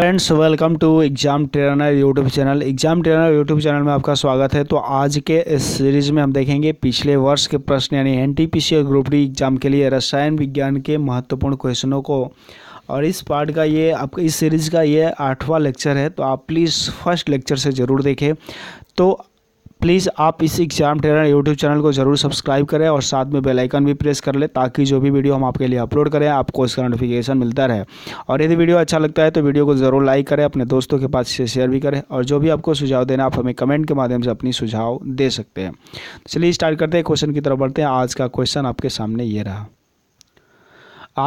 friends welcome to exam trainer YouTube channel exam trainer YouTube channel में आपका स्वागत है तो आज के इस सीरीज में हम देखेंगे पिछले वर्ष के प्रश्न यानी एन और ग्रुप डी एग्जाम के लिए रसायन विज्ञान के महत्वपूर्ण क्वेश्चनों को और इस पार्ट का ये आपका इस सीरीज़ का ये आठवां लेक्चर है तो आप प्लीज़ फर्स्ट लेक्चर से ज़रूर देखें तो प्लीज़ आप इस एग्ज़ाम टेरर यूट्यूब चैनल को ज़रूर सब्सक्राइब करें और साथ में बेल आइकन भी प्रेस कर लें ताकि जो भी वीडियो हम आपके लिए अपलोड करें आपको उसका नोटिफिकेशन मिलता रहे और यदि वीडियो अच्छा लगता है तो वीडियो को ज़रूर लाइक करें अपने दोस्तों के पास इसे शेयर भी करें और जो भी आपको सुझाव देना आप हमें कमेंट के माध्यम से अपनी सुझाव दे सकते हैं चलिए स्टार्ट करते हैं क्वेश्चन की तरफ बढ़ते हैं आज का क्वेश्चन आपके सामने ये रहा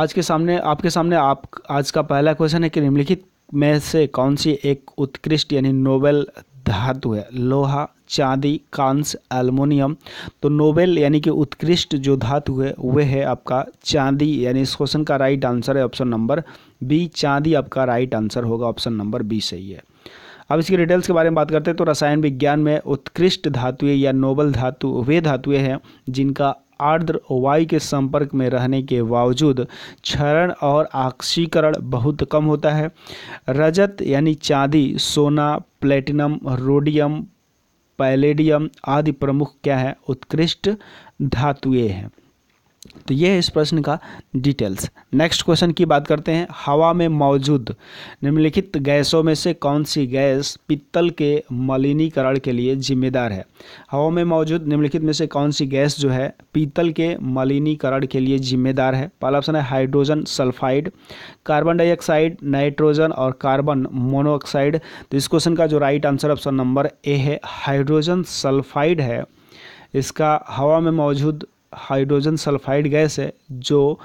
आज के सामने आपके सामने आप आज का पहला क्वेश्चन है कि निम्नलिखित में से कौन सी एक उत्कृष्ट यानी नोबेल धातु है लोहा चांदी कांस एल्युमिनियम तो नोबेल यानी कि उत्कृष्ट जो धातु है वह है आपका चांदी यानी इस क्वेश्चन का राइट आंसर है ऑप्शन नंबर बी चांदी आपका राइट आंसर होगा ऑप्शन नंबर बी सही है अब इसकी डिटेल्स के बारे में बात करते हैं तो रसायन विज्ञान में उत्कृष्ट धातुएं या नोबल धातु वे धातुएं हैं जिनका आर्द्र वायु के संपर्क में रहने के बावजूद क्षरण और आक्षीकरण बहुत कम होता है रजत यानी चांदी सोना प्लेटिनम रोडियम पैलेडियम आदि प्रमुख क्या है उत्कृष्ट धातुएं हैं तो यह है इस प्रश्न का डिटेल्स नेक्स्ट क्वेश्चन की बात करते हैं हवा में मौजूद निम्नलिखित गैसों में से कौन सी गैस पित्तल के मलिनीकरण के लिए जिम्मेदार है हवा में मौजूद निम्नलिखित में से कौन सी गैस जो है पीतल के मलिनीकरण के लिए जिम्मेदार है पहला ऑप्शन है hydrogen sulphide carbon dioxide nitrogen और कार्बन मोनोऑक्साइड तो इस क्वेश्चन का जो right answer option number A है हाइड्रोजन सल्फाइड है इसका हवा में मौजूद हाइड्रोजन सल्फाइड गैस है जो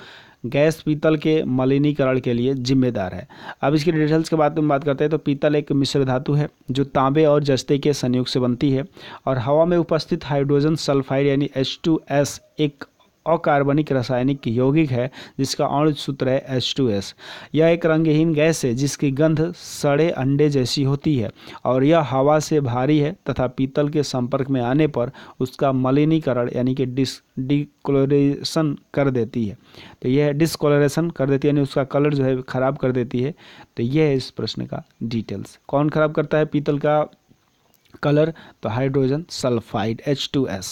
गैस पीतल के मलिनीकरण के लिए जिम्मेदार है अब इसके डिटेल्स के बारे में बात करते हैं तो पीतल एक मिश्र धातु है जो तांबे और जस्ते के संयोग से बनती है और हवा में उपस्थित हाइड्रोजन सल्फाइड यानी एच टू एस एक अकार्बनिक रासायनिक यौगिक है जिसका अणु सूत्र है एच टू एस यह एक रंगहीन गैस है जिसकी गंध सड़े अंडे जैसी होती है और यह हवा से भारी है तथा पीतल के संपर्क में आने पर उसका मलिनीकरण यानी कि डिस डिक्लोरेशन कर देती है तो यह डिस्कोलरेशन कर देती है यानी उसका कलर जो है ख़राब कर देती है तो यह है इस प्रश्न का डिटेल्स कौन ख़राब करता है पीतल का कलर तो hydrogen sulphide H2S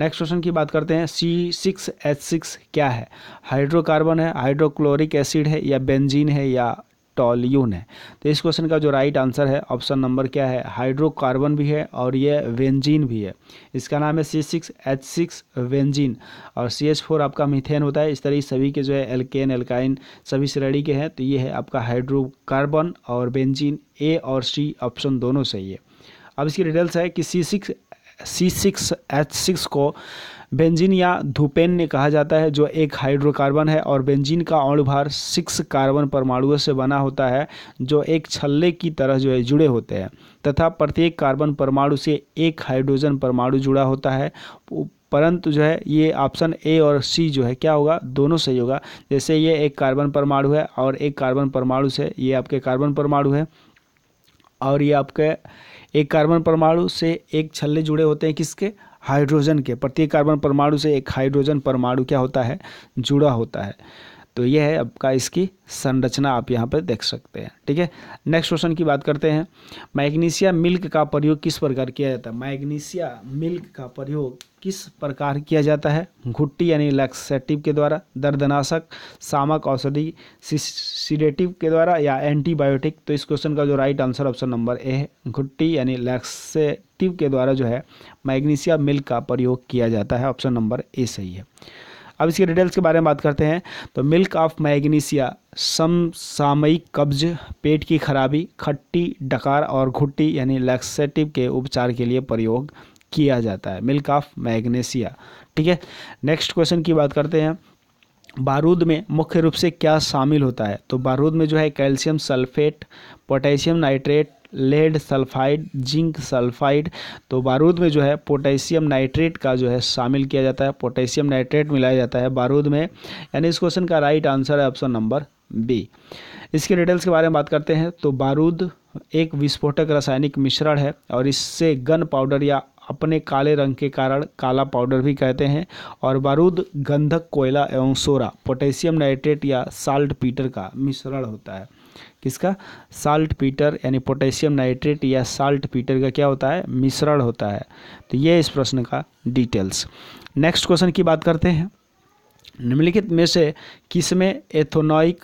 next question की बात करते हैं C6H6 क्या है हाइड्रोकार्बन है हाइड्रोक्लोरिक एसिड है या बेंजीन है या टॉल्यून है तो इस क्वेश्चन का जो राइट आंसर है ऑप्शन नंबर क्या है हाइड्रोकार्बन भी है और ये वेंजीन भी है इसका नाम है C six H six benzene और सी एच फोर आपका मिथेन होता है इस तरह सभी के जो है एल्केन एल्काइन सभी श्रेणी के हैं तो ये है आपका हाइड्रोकार्बन और बेंजीन ए और सी ऑप्शन दोनों सही है अब इसकी डिटेल्स है कि C six C six H six को बेंजीन या धुपेन ने कहा जाता है जो एक हाइड्रोकार्बन है और बेंजीन का अणुभार सिक्स कार्बन परमाणुओं से बना होता है जो एक छल्ले की तरह जो है जुड़े होते हैं तथा प्रत्येक कार्बन परमाणु से एक हाइड्रोजन परमाणु जुड़ा होता है परंतु जो है ये ऑप्शन ए और सी जो है क्या होगा दोनों सही होगा जैसे ये एक कार्बन परमाणु है और एक कार्बन परमाणु से ये आपके कार्बन परमाणु है और ये आपके एक कार्बन परमाणु से एक छल्ले जुड़े होते हैं किसके हाइड्रोजन के प्रत्येक कार्बन परमाणु से एक हाइड्रोजन परमाणु क्या होता है जुड़ा होता है तो ये है आपका इसकी संरचना आप यहाँ पर देख सकते हैं ठीक है नेक्स्ट क्वेश्चन की बात करते हैं मैग्नीशिया मिल्क का प्रयोग किस प्रकार किया जाता है मैग्नीशिया मिल्क का प्रयोग किस प्रकार किया जाता है घुट्टी यानी लैक्सेटिव के द्वारा दर्दनाशक सामक औषधि सीडेटिव के द्वारा या एंटीबायोटिक तो इस क्वेश्चन का जो right answer option number A है घुट्टी यानी लैक्सेटिव के द्वारा जो है मैग्नीशिया मिल्क का प्रयोग किया जाता है ऑप्शन नंबर ए सही है अब इसके डिटेल्स के बारे में बात करते हैं तो मिल्क ऑफ मैग्नीसिया समसामयिक कब्ज पेट की खराबी खट्टी डकार और घुट्टी यानी लैक्सेटिव के उपचार के लिए प्रयोग किया जाता है मिल्क ऑफ मैग्नीशिया ठीक है नेक्स्ट क्वेश्चन की बात करते हैं बारूद में मुख्य रूप से क्या शामिल होता है तो बारूद में जो है calcium sulphate potassium nitrate lead sulphide zinc sulphide तो बारूद में जो है पोटेशियम नाइट्रेट का जो है शामिल किया जाता है पोटेशियम नाइट्रेट मिलाया जाता है बारूद में यानी इस क्वेश्चन का राइट आंसर है ऑप्शन नंबर बी इसके डिटेल्स के बारे में बात करते हैं तो बारूद एक विस्फोटक रासायनिक मिश्रण है और इससे गन पाउडर या अपने काले रंग के कारण काला पाउडर भी कहते हैं और बारूद गंधक कोयला एवं सोरा पोटेशियम नाइट्रेट या साल्ट पीटर का मिश्रण होता है किसका साल्ट पीटर यानी पोटेशियम नाइट्रेट या साल्ट पीटर का क्या होता है मिश्रण होता है तो ये इस प्रश्न का डिटेल्स नेक्स्ट क्वेश्चन की बात करते हैं निम्नलिखित में से किसमें एथोनॉइक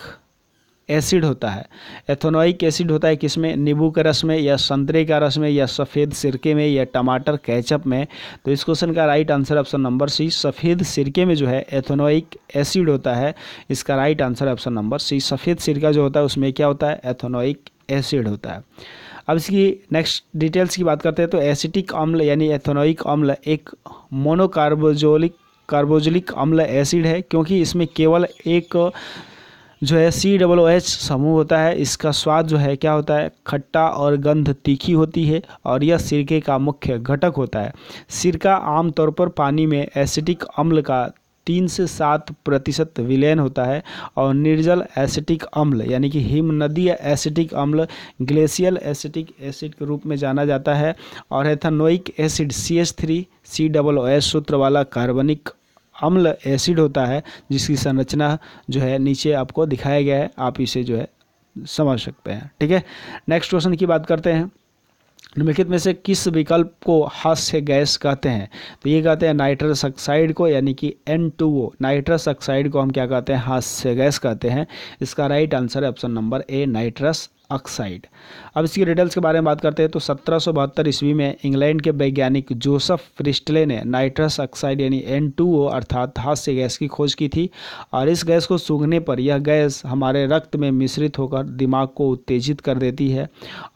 एसिड होता है एथोनोइक एसिड होता है किसमें नींबू के रस में या संतरे का रस में या सफ़ेद सिरके में या टमाटर कैचअप में तो इस क्वेश्चन का right answer option number C सफ़ेद सिरके में जो है एथोनोइक एसिड होता है इसका right answer option number C सफ़ेद सिरका जो होता है उसमें क्या होता है एथोनोइक एसिड होता है अब इसकी नेक्स्ट डिटेल्स की बात करते हैं तो एसिटिक अम्ल यानी एथोनोइक अम्ल एक मोनोकार्बोजोलिक कार्बोजोलिक अम्ल एसिड है क्योंकि इसमें केवल एक जो है सी डबल ओ एच समूह होता है इसका स्वाद जो है क्या होता है खट्टा और गंध तीखी होती है और यह सिरके का मुख्य घटक होता है सिरका आमतौर पर पानी में एसिटिक अम्ल का तीन से सात प्रतिशत विलयन होता है और निर्जल एसिटिक अम्ल यानी कि हिमनदीय एसिटिक अम्ल ग्लेशियल एसिटिक एसिड के रूप में जाना जाता है और ethanoic acid C H three C double O S सूत्र वाला कार्बनिक अम्ल एसिड होता है जिसकी संरचना जो है नीचे आपको दिखाया गया है आप इसे जो है समझ सकते हैं ठीक है नेक्स्ट क्वेश्चन की बात करते हैं निम्नलिखित में से किस विकल्प को हास्य गैस कहते हैं तो ये कहते हैं नाइट्रस ऑक्साइड को यानी कि N two O nitrous oxide को हम क्या कहते हैं हास्य गैस कहते हैं इसका राइट आंसर है option number A nitrous oxide अब इसकी डिटेल्स के बारे में बात करते हैं तो सत्रह ईस्वी में इंग्लैंड के वैज्ञानिक जोसफ फ्रिस्टले ने नाइट्रस ऑक्साइड यानी एन अर्थात हास्य गैस की खोज की थी और इस गैस को सूंघने पर यह गैस हमारे रक्त में मिश्रित होकर दिमाग को उत्तेजित कर देती है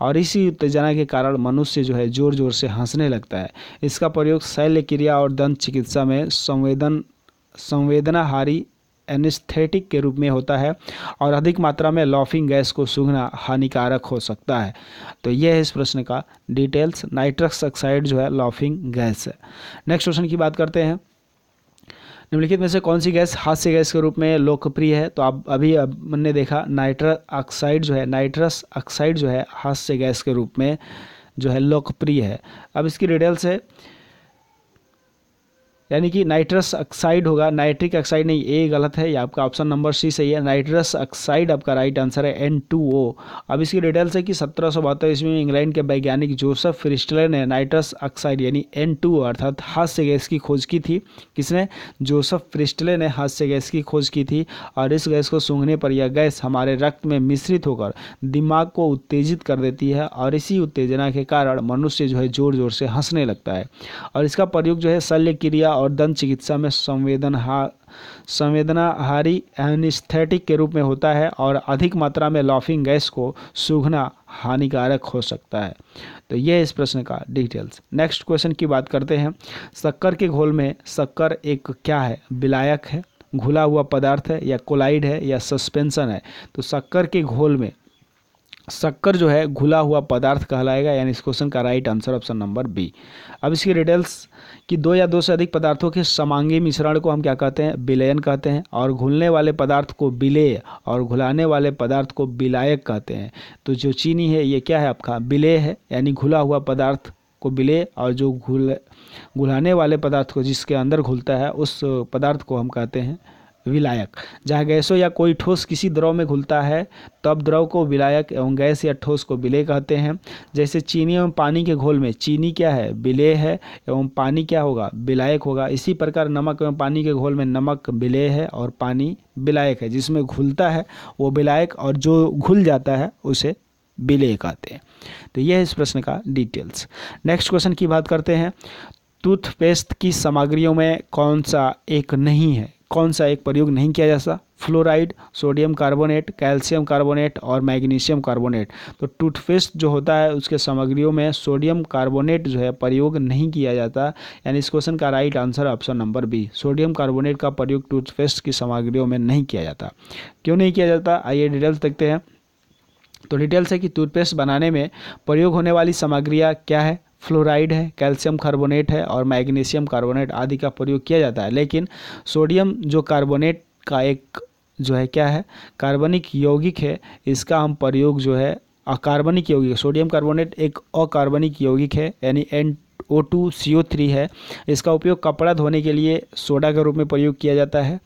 और इसी उत्तेजना के कारण मनुष्य जो है जोर जोर से हंसने लगता है इसका प्रयोग शैल्य क्रिया और दंत चिकित्सा में संवेदन संवेदनाहारी एनेस्थेटिक के रूप में होता है और अधिक मात्रा में लॉफिंग गैस को सूंघना हानिकारक हो सकता है तो यह है इस प्रश्न का डिटेल्स नाइट्रस ऑक्साइड जो है लॉफिंग गैस है नेक्स्ट क्वेश्चन की बात करते हैं निम्नलिखित में से कौन सी गैस हास्य गैस के रूप में लोकप्रिय है तो आप अभी मैंने देखा नाइट्रस ऑक्साइड जो है नाइट्रस ऑक्साइड जो है हास्य गैस के रूप में जो है लोकप्रिय है अब इसकी डिटेल्स है यानी कि नाइट्रस ऑक्साइड होगा नाइट्रिक ऑक्साइड नहीं ए गलत है या आपका ऑप्शन नंबर सी सही है नाइट्रस ऑक्साइड आपका राइट आंसर है एन टू ओ अब इसकी डिटेल्स है कि सत्रह सौ बहत्तर ईस्वी में इंग्लैंड के वैज्ञानिक जोसेफ फ्रिस्टलर ने नाइट्रस ऑक्साइड यानी एन टू अर्थात हाथ से गैस की खोज की थी किसने जोसेफ फ्रिस्टलर ने हाथ से गैस की खोज की थी और इस गैस को सूंघने पर यह गैस हमारे रक्त में मिश्रित होकर दिमाग को उत्तेजित कर देती है और इसी उत्तेजना के कारण मनुष्य जो है जोर जोर से हंसने लगता है और इसका प्रयोग जो है शल्य क्रिया और दंत चिकित्सा में संवेदना संवेदनाहारी एनिस्थेटिक के रूप में होता है और अधिक मात्रा में लॉफिंग गैस को सूखना हानिकारक हो सकता है तो यह इस प्रश्न का डिटेल्स नेक्स्ट क्वेश्चन की बात करते हैं शक्कर के घोल में शक्कर एक क्या है विलायक है घुला हुआ पदार्थ है या कोलाइड है या सस्पेंशन है तो शक्कर के घोल में शक्कर जो है घुला हुआ पदार्थ कहलाएगा यानी इस क्वेश्चन का right answer option number B अब इसकी डिटेल्स कि दो या दो से अधिक पदार्थों के समांगी मिश्रण को हम क्या कहते हैं विलयन कहते हैं और घुलने वाले पदार्थ को विलेय और घुलाने वाले पदार्थ को विलायक कहते हैं तो जो चीनी है ये क्या है आपका विलेय है यानी घुला हुआ पदार्थ को बिले और जो घुल घुलाने वाले पदार्थ को जिसके अंदर घुलता है उस पदार्थ को हम कहते हैं विलायक जहाँ गैसों या कोई ठोस किसी द्रव में घुलता है तब द्रव को विलायक एवं गैस या ठोस को विलय कहते हैं जैसे चीनी एवं पानी के घोल में चीनी क्या है विलय है एवं पानी क्या होगा विलायक होगा इसी प्रकार नमक एवं पानी के घोल में नमक विलय है और पानी विलायक है जिसमें घुलता है वो विलायक और जो घुल जाता है उसे विलय कहते हैं तो यह है इस प्रश्न का डिटेल्स नेक्स्ट क्वेश्चन की बात करते हैं टूथपेस्ट की सामग्रियों में कौन सा एक नहीं है कौन सा एक प्रयोग नहीं किया जा सकता fluoride sodium carbonate calcium carbonate और मैग्नीशियम कार्बोनेट तो टूथपेस्ट जो होता है उसके सामग्रियों में सोडियम कार्बोनेट जो है प्रयोग नहीं किया जाता यानी इस क्वेश्चन का right answer option number B sodium carbonate का प्रयोग टूथपेस्ट की सामग्रियों में नहीं किया जाता क्यों नहीं किया जाता आइए डिटेल्स देखते हैं तो डिटेल्स है कि टूथपेस्ट बनाने में प्रयोग होने वाली सामग्रियाँ क्या है फ्लोराइड है कैल्शियम कार्बोनेट है और मैग्नीशियम कार्बोनेट आदि का प्रयोग किया जाता है लेकिन सोडियम जो कार्बोनेट का एक जो है क्या है कार्बनिक यौगिक है इसका हम प्रयोग जो है अकार्बनिक यौगिक सोडियम कार्बोनेट एक अकार्बनिक यौगिक है यानी N O two C O three है इसका उपयोग कपड़ा धोने के लिए सोडा के रूप में प्रयोग किया जाता है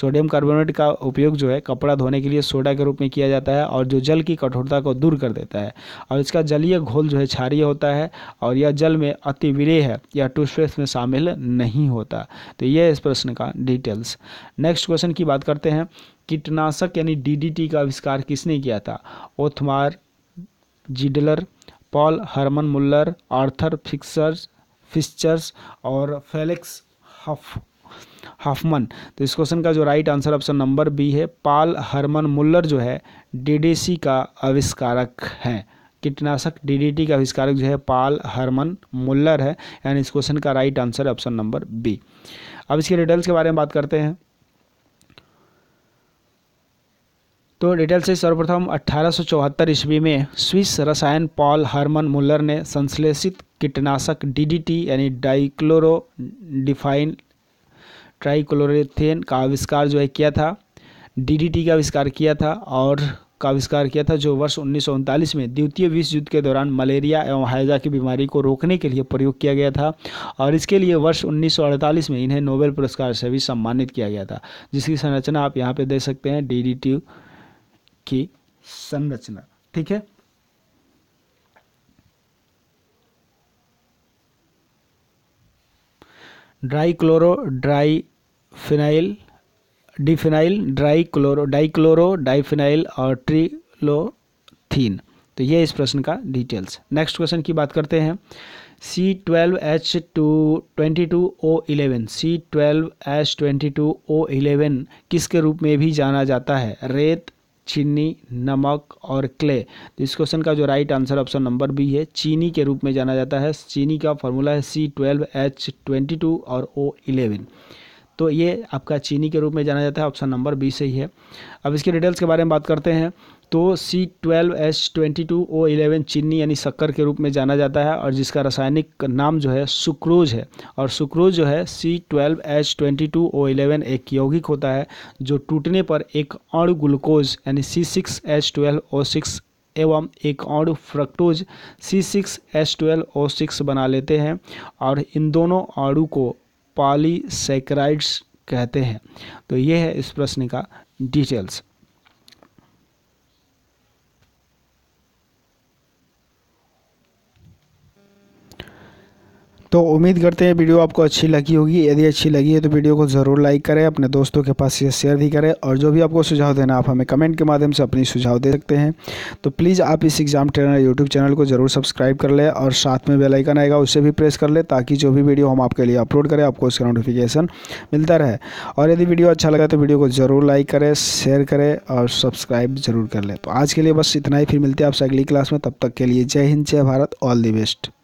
सोडियम कार्बोनेट का उपयोग जो है कपड़ा धोने के लिए सोडा के रूप में किया जाता है और जो जल की कठोरता को दूर कर देता है और इसका जलीय घोल जो है क्षारीय होता है और यह जल में अति विरेय है यह टूथपेस्ट में शामिल नहीं होता तो यह इस प्रश्न का डिटेल्स नेक्स्ट क्वेश्चन की बात करते हैं कीटनाशक यानी टी का आविष्कार किसने किया था Othmar Zeidler Paul Hermann Muller Arthur Fischers Fischers और फेलिक्स हफ हाफमन तो इस क्वेश्चन का जो right answer option number B है पाल हरमन मुल्लर जो है डीडीसी का आविष्कारक है कीटनाशक डीडीटी का आविष्कारक जो है पाल हरमन मुल्लर है यानी इस क्वेश्चन का right answer option number B अब इसके रिटल्स के बारे में बात करते हैं तो डिटेल से सर्वप्रथम अट्ठारह ईस्वी में स्विस रसायन पॉल हार्मन मुल्लर ने संश्लेषित कीटनाशक डीडीटी यानी डाइक्लोरो डिफाइन ट्राइक्लोरेथेन का आविष्कार जो है किया था डीडीटी का आविष्कार किया था और का आविष्कार किया था जो वर्ष उन्नीस में द्वितीय विश्व युद्ध के दौरान मलेरिया एवं हाइजा की बीमारी को रोकने के लिए प्रयोग किया गया था और इसके लिए वर्ष उन्नीस में इन्हें नोबेल पुरस्कार से भी सम्मानित किया गया था जिसकी संरचना आप यहाँ पर देख सकते हैं डी डी टी की संरचना ठीक है dry chloro dry phenyl diphenyl dry chloro dichloro diphenyl और ट्रिलोथीन तो ये इस प्रश्न का डिटेल्स नेक्स्ट क्वेश्चन की बात करते हैं C twelve H two twenty two O eleven C twelve H twenty two O eleven किसके रूप में भी जाना जाता है रेत चीनी नमक और क्ले तो इस क्वेश्चन का जो right answer option number B है चीनी के रूप में जाना जाता है चीनी का फॉर्मूला है C twelve H twenty two और ओ इलेवन तो ये आपका चीनी के रूप में जाना जाता है ऑप्शन नंबर बी से ही है अब इसके डिटेल्स के बारे में बात करते हैं तो C twelve H twenty two O eleven चीनी यानी शक्कर के रूप में जाना जाता है और जिसका रासायनिक नाम जो है सुक्रोज है और सुक्रोज जो है C twelve H twenty two O eleven एक यौगिक होता है जो टूटने पर एक अण ग्लूकोज यानी C six H twelve O six एवं एक और fructose C six H twelve O six बना लेते हैं और इन दोनों अणु को पॉलीसेक्राइड्स कहते हैं तो ये है इस प्रश्न का डिटेल्स तो उम्मीद करते हैं वीडियो आपको अच्छी लगी होगी यदि अच्छी लगी है तो वीडियो को ज़रूर लाइक करें अपने दोस्तों के पास ये शेयर भी करें और जो भी आपको सुझाव देना आप हमें कमेंट के माध्यम से अपनी सुझाव दे सकते हैं तो प्लीज़ आप इस एग्ज़ाम ट्रेनर यूट्यूब चैनल को ज़रूर सब्सक्राइब कर लें और साथ में बेलाइकन आएगा उसे भी प्रेस कर लें ताकि जो भी वीडियो हम आपके लिए अपलोड करें आपको उसका नोटिफिकेशन मिलता रहे और यदि वीडियो अच्छा लगा तो वीडियो को ज़रूर लाइक करें शेयर करें और सब्सक्राइब ज़रूर कर लें तो आज के लिए बस इतना ही फिर मिलते हैं आपसे अगली क्लास में तब तक के लिए जय हिंद जय भारत ऑल दी बेस्ट